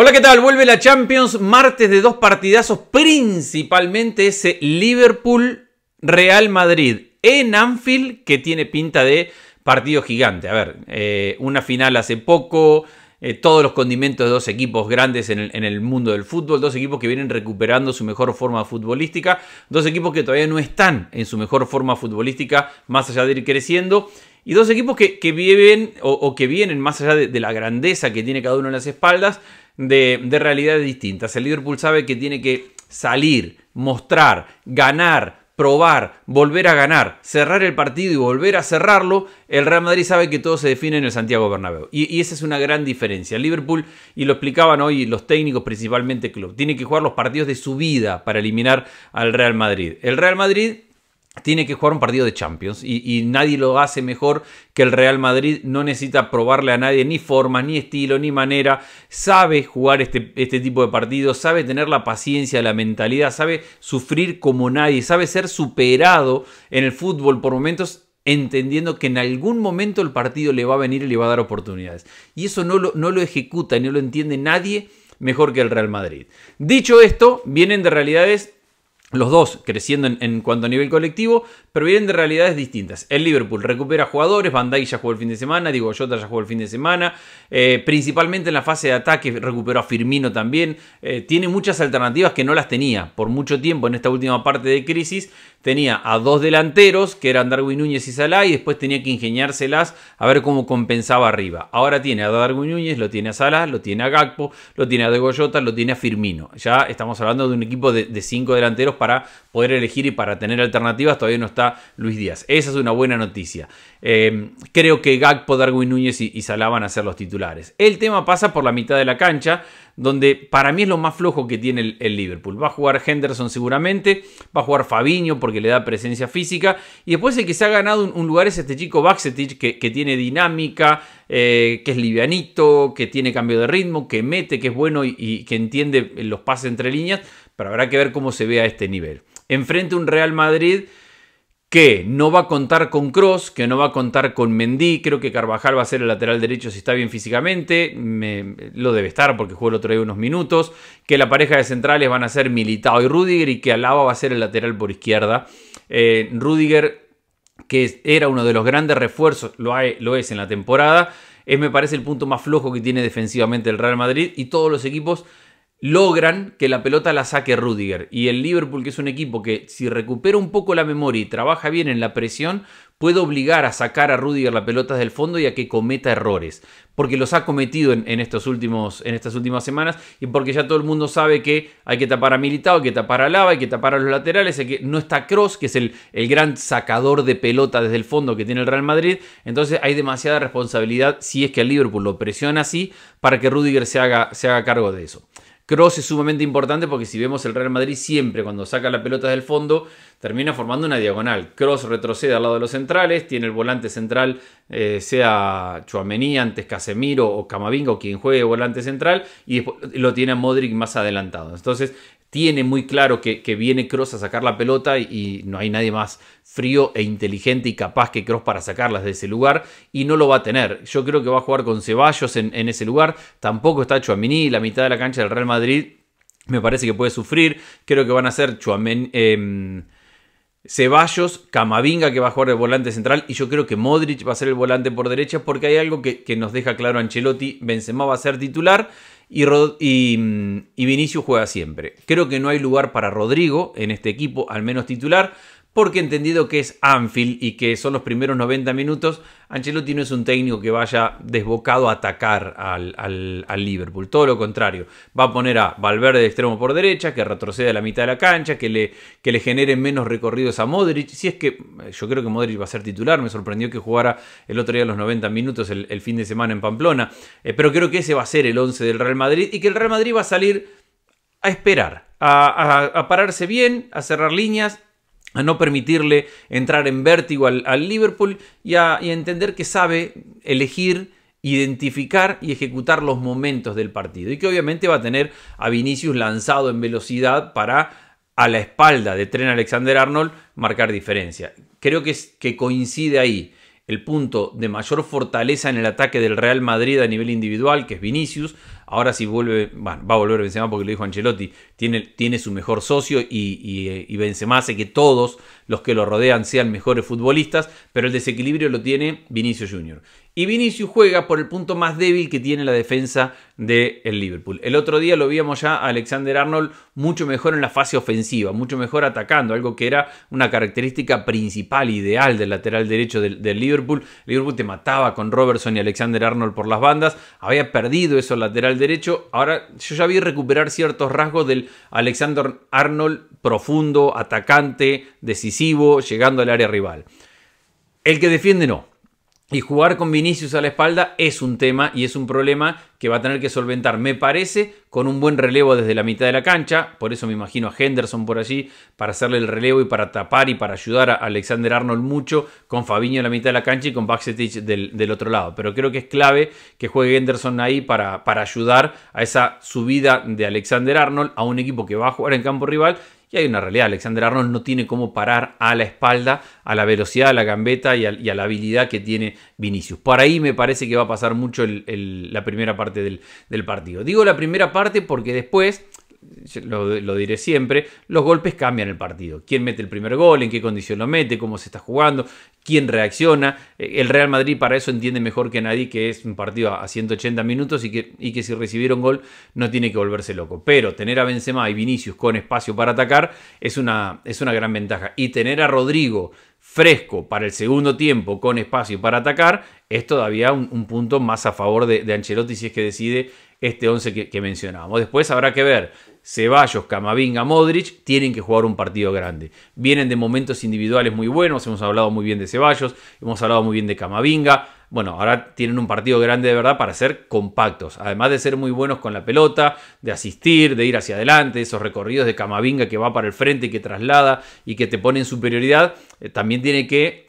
Hola, ¿qué tal? Vuelve la Champions, martes de dos partidazos, principalmente ese Liverpool-Real Madrid en Anfield, que tiene pinta de partido gigante. A ver, eh, una final hace poco, eh, todos los condimentos de dos equipos grandes en el, mundo del fútbol, dos equipos que vienen recuperando su mejor forma futbolística, dos equipos que todavía no están en su mejor forma futbolística, más allá de ir creciendo. Y dos equipos que, viven o, que vienen más allá de la grandeza que tiene cada uno en las espaldas, de, realidades distintas. El Liverpool sabe que tiene que salir, mostrar, ganar, probar, volver a ganar, cerrar el partido y volver a cerrarlo, el Real Madrid sabe que todo se define en el Santiago Bernabéu. Y, y esa es una gran diferencia. El Liverpool, y lo explicaban hoy los técnicos, principalmente club, tiene que jugar los partidos de su vida para eliminar al Real Madrid. El Real Madrid tiene que jugar un partido de Champions y, nadie lo hace mejor que el Real Madrid. No necesita probarle a nadie ni forma, ni estilo, ni manera. Sabe jugar este, este, tipo de partidos, sabe tener la paciencia, la mentalidad, sabe sufrir como nadie, sabe ser superado en el fútbol por momentos entendiendo que en algún momento el partido le va a venir y le va a dar oportunidades. Y eso no lo, no lo ejecuta, no lo entiende nadie mejor que el Real Madrid. Dicho esto, vienen de realidades los dos creciendo en, cuanto a nivel colectivo, pero vienen de realidades distintas. El Liverpool recupera jugadores, Van Dijk ya jugó el fin de semana, Diego Jota ya jugó el fin de semana, eh, principalmente en la fase de ataque recuperó a Firmino también, eh, tiene muchas alternativas que no las tenía por mucho tiempo en esta última parte de crisis, tenía a dos delanteros, que eran Darwin Núñez y Salah, y después tenía que ingeniárselas a ver cómo compensaba arriba. Ahora tiene a Darwin Núñez, lo tiene a Salah, lo tiene a Gakpo, lo tiene a De Goyota, lo tiene a Firmino. Ya estamos hablando de un equipo de, cinco delanteros para poder elegir y para tener alternativas. Todavía no está Luis Díaz. Esa es una buena noticia. Em, creo que Gakpo, Darwin Núñez y, y Salah van a ser los titulares. El tema pasa por la mitad de la cancha donde para mí es lo más flojo que tiene el, Liverpool. Va a jugar Henderson seguramente, va a jugar Fabinho porque le da presencia física, y después el que se ha ganado un, lugar es este chico Baxetich que, tiene dinámica, eh, que es livianito, que tiene cambio de ritmo, que mete, que es bueno y, y que entiende los pases entre líneas, pero habrá que ver cómo se ve a este nivel. Enfrente un Real Madrid que no va a contar con Cross, que no va a contar con Mendy, creo que Carvajal va a ser el lateral derecho si está bien físicamente, lo debe estar porque jugó el otro día unos minutos, que la pareja de centrales van a ser Militao y Rudiger y que Alaba va a ser el lateral por izquierda. Eh, Rudiger, que era uno de los grandes refuerzos, lo, lo es en la temporada, es me parece el punto más flojo que tiene defensivamente el Real Madrid y todos los equipos logran que la pelota la saque Rudiger. Y el Liverpool, que es un equipo que si recupera un poco la memoria y trabaja bien en la presión, puede obligar a sacar a Rudiger la pelota del fondo y a que cometa errores. Porque los ha cometido en, estos últimos, en estas últimas semanas y porque ya todo el mundo sabe que hay que tapar a Militao, hay que tapar a Lava, hay que tapar a los laterales, hay que, no está Cross, que es el, gran sacador de pelota desde el fondo que tiene el Real Madrid. Entonces hay demasiada responsabilidad si es que el Liverpool lo presiona así para que Rudiger se haga cargo de eso. Cross es sumamente importante porque si vemos el Real Madrid siempre cuando saca la pelota del fondo termina formando una diagonal. Cross retrocede al lado de los centrales, tiene el volante central eh, sea Chuamení antes Casemiro o Camavinga quien juegue volante central y lo tiene a Modric más adelantado. Entonces tiene muy claro que, viene Cross a sacar la pelota y, no hay nadie más frío e inteligente y capaz que Cross para sacarlas de ese lugar y no lo va a tener. Yo creo que va a jugar con Ceballos en, ese lugar. Tampoco está Chuamini, la mitad de la cancha del Real Madrid me parece que puede sufrir. Creo que van a ser Chuamini. Em, Ceballos, Camavinga que va a jugar el volante central y yo creo que Modric va a ser el volante por derecha porque hay algo que, nos deja claro Ancelotti, Benzema va a ser titular y, y, mm, y Vinicius juega siempre. Creo que no hay lugar para Rodrigo en este equipo, al menos titular porque entendido que es Anfield y que son los primeros 90 minutos, Ancelotti no es un técnico que vaya desbocado a atacar al, Liverpool, todo lo contrario, va a poner a Valverde de extremo por derecha, que retrocede a la mitad de la cancha, que le, que le genere menos recorridos a Modric, si es que eh, yo creo que Modric va a ser titular, me sorprendió que jugara el otro día los 90 minutos el, fin de semana en Pamplona, eh, pero creo que ese va a ser el 11 del Real Madrid y que el Real Madrid va a salir a esperar, a pararse bien, a cerrar líneas, a no permitirle entrar en vértigo al, Liverpool y a, entender que sabe elegir identificar y ejecutar los momentos del partido. Y que obviamente va a tener a Vinicius lanzado en velocidad para a la espalda de Tren Alexander Arnold marcar diferencia. Creo que, es, que coincide ahí el punto de mayor fortaleza en el ataque del Real Madrid a nivel individual, que es Vinicius, Ahora sí vuelve, bueno, va a volver Benzema porque lo dijo Ancelotti, tiene, tiene su mejor socio y, y, eh, Benzema hace que todos los que lo rodean sean mejores futbolistas, pero el desequilibrio lo tiene Vinicius Jr. Y Vinicius juega por el punto más débil que tiene la defensa del de Liverpool. El otro día lo víamos ya a Alexander Arnold mucho mejor en la fase ofensiva, mucho mejor atacando, algo que era una característica principal, ideal del lateral derecho del, Liverpool. Liverpool te mataba con Robertson y Alexander Arnold por las bandas, había perdido eso lateral derecho, ahora yo ya vi recuperar ciertos rasgos del Alexander Arnold profundo, atacante, decisivo, llegando al área rival. El que defiende no. Y jugar con Vinicius a la espalda es un tema y es un problema que va a tener que solventar, me parece, con un buen relevo desde la mitad de la cancha. Por eso me imagino a Henderson por allí para hacerle el relevo y para tapar y para ayudar a Alexander Arnold mucho con Fabiño en la mitad de la cancha y con Baxetich del, otro lado. Pero creo que es clave que juegue Henderson ahí para, para ayudar a esa subida de Alexander Arnold a un equipo que va a jugar en campo rival y hay una realidad, Alexander Arnold no tiene cómo parar a la espalda, a la velocidad, a la gambeta y a, la habilidad que tiene Vinicius. Por ahí me parece que va a pasar mucho la primera parte del partido. Digo la primera parte porque después lo, diré siempre, los golpes cambian el partido. ¿Quién mete el primer gol? ¿En qué condición lo mete? ¿Cómo se está jugando? ¿Quién reacciona? Eh, el Real Madrid para eso entiende mejor que nadie que es un partido a 180 minutos y que, y que si recibieron gol no tiene que volverse loco. Pero tener a Benzema y Vinicius con espacio para atacar es una, es una gran ventaja. Y tener a Rodrigo fresco para el segundo tiempo con espacio para atacar es todavía un, punto más a favor de, de Ancelotti si es que decide este 11 que, mencionábamos. Después habrá que ver Ceballos, Camavinga, Modric tienen que jugar un partido grande. Vienen de momentos individuales muy buenos, hemos hablado muy bien de Ceballos, hemos hablado muy bien de Camavinga. Bueno, ahora tienen un partido grande de verdad para ser compactos, además de ser muy buenos con la pelota, de asistir, de ir hacia adelante, esos recorridos de Camavinga que va para el frente y que traslada y que te pone en superioridad, eh, también tiene que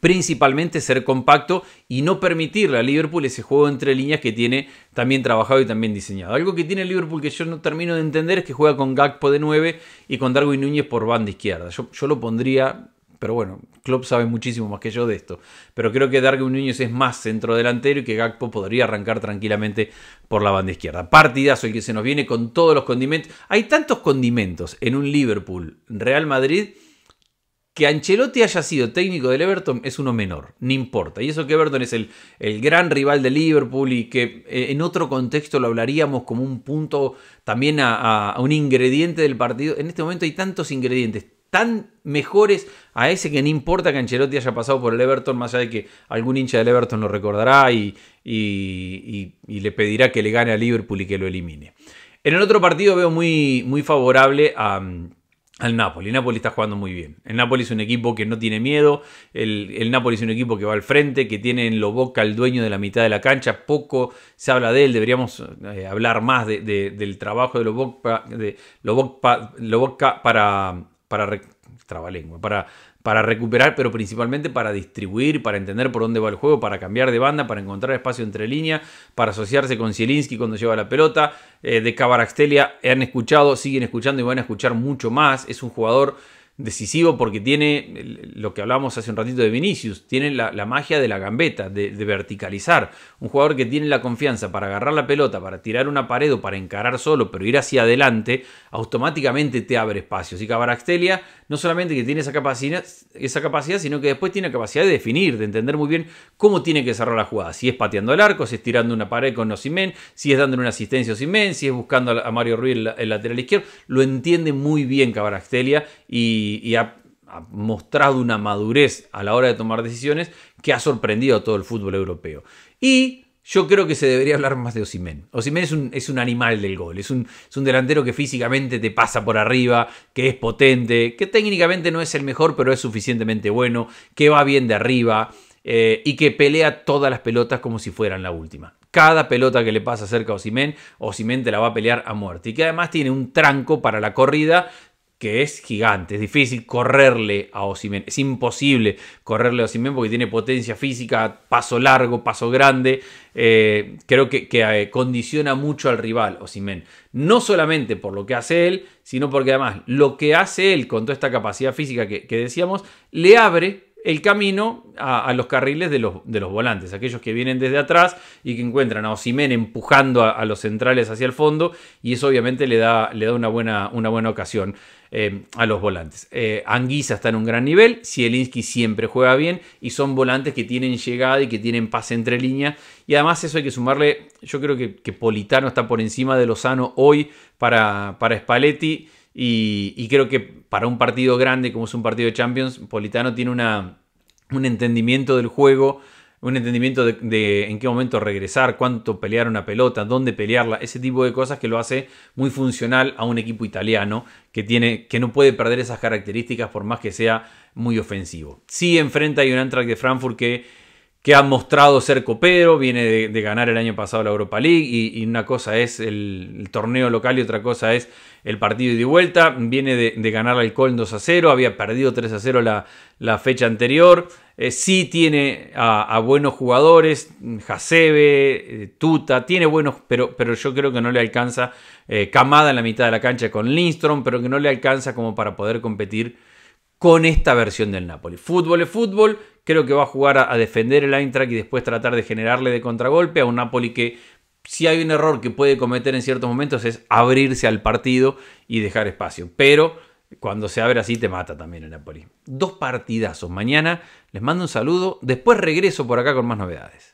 principalmente ser compacto y no permitirle a Liverpool ese juego entre líneas que tiene también trabajado y también diseñado. Algo que tiene Liverpool que yo no termino de entender es que juega con Gakpo de 9 y con Darwin Núñez por banda izquierda. Yo, lo pondría, pero bueno, Klopp sabe muchísimo más que yo de esto. Pero creo que Darwin Núñez es más centro delantero y que Gakpo podría arrancar tranquilamente por la banda izquierda. Partidazo el que se nos viene con todos los condimentos. Hay tantos condimentos en un Liverpool, Real Madrid que Ancelotti haya sido técnico del Everton es uno menor, no importa. Y eso que Everton es el, el gran rival de Liverpool y que eh, en otro contexto lo hablaríamos como un punto también a, un ingrediente del partido. En este momento hay tantos ingredientes tan mejores a ese que no importa que Ancelotti haya pasado por el Everton, más allá de que algún hincha del Everton lo recordará y, y, le pedirá que le gane a Liverpool y que lo elimine. En el otro partido veo muy, muy favorable a al Napoli. El Napoli está jugando muy bien. El Napoli es un equipo que no tiene miedo. El, el, Napoli es un equipo que va al frente, que tiene en lo boca al dueño de la mitad de la cancha. Poco se habla de él. Deberíamos eh, hablar más del trabajo de lo de para para, trabalengua, para, para recuperar, pero principalmente para distribuir, para entender por dónde va el juego, para cambiar de banda, para encontrar espacio entre líneas, para asociarse con Zielinski cuando lleva la pelota. Eh, de Cabaraxtelia han escuchado, siguen escuchando y van a escuchar mucho más. Es un jugador decisivo porque tiene lo que hablábamos hace un ratito de Vinicius, tiene la, magia de la gambeta, de, verticalizar. Un jugador que tiene la confianza para agarrar la pelota, para tirar una pared o para encarar solo, pero ir hacia adelante, automáticamente te abre espacios. Y Cabaraxtelia no solamente que tiene esa capacidad, esa capacidad, sino que después tiene la capacidad de definir, de entender muy bien cómo tiene que cerrar la jugada. Si es pateando el arco, si es tirando una pared con Osimen, si es dándole una asistencia a Osimen, si es buscando a Mario Ruiz el, lateral izquierdo. Lo entiende muy bien Cabaraxtelia y y, ha, mostrado una madurez a la hora de tomar decisiones que ha sorprendido a todo el fútbol europeo. Y yo creo que se debería hablar más de Osimén. Osimén es un, es un animal del gol, es un, es un delantero que físicamente te pasa por arriba, que es potente, que técnicamente no es el mejor, pero es suficientemente bueno, que va bien de arriba. Eh, y que pelea todas las pelotas como si fueran la última. Cada pelota que le pasa cerca a Osimen, Osimen te la va a pelear a muerte. Y que además tiene un tranco para la corrida que es gigante. Es difícil correrle a Osimen. Es imposible correrle a Osimen porque tiene potencia física, paso largo, paso grande. Eh, creo que, eh, condiciona mucho al rival Osimen. No solamente por lo que hace él, sino porque además lo que hace él con toda esta capacidad física que, decíamos, le abre el camino a, los carriles de los, de los volantes, aquellos que vienen desde atrás y que encuentran a Osimén empujando a, a, los centrales hacia el fondo, y eso obviamente le da, le da una, buena, una buena ocasión. Eh, a los volantes. Eh, Anguisa está en un gran nivel, Zielinski siempre juega bien y son volantes que tienen llegada y que tienen pase entre líneas. Y además eso hay que sumarle, yo creo que, Politano está por encima de Lozano hoy para, para Spalletti y, creo que para un partido grande como es un partido de Champions, Politano tiene un entendimiento del juego un entendimiento de, en qué momento regresar, cuánto pelear una pelota, dónde pelearla, ese tipo de cosas que lo hace muy funcional a un equipo italiano que, tiene, que no puede perder esas características por más que sea muy ofensivo. si enfrenta hay un Antrag de Frankfurt que que ha mostrado ser copero, viene de, ganar el año pasado la Europa League y, una cosa es el, torneo local y otra cosa es el partido de vuelta, viene de, ganar al en 2 a 0, había perdido 3 a 0 la, fecha anterior, eh, sí tiene a, buenos jugadores, Hasebe, eh, Tuta, tiene buenos, pero, pero yo creo que no le alcanza Camada eh, en la mitad de la cancha con Lindstrom, pero que no le alcanza como para poder competir con esta versión del Napoli. Fútbol es fútbol Creo que va a jugar a, defender el Eintracht y después tratar de generarle de contragolpe a un Napoli que si hay un error que puede cometer en ciertos momentos es abrirse al partido y dejar espacio. Pero cuando se abre así te mata también el Napoli. Dos partidazos. Mañana les mando un saludo. Después regreso por acá con más novedades.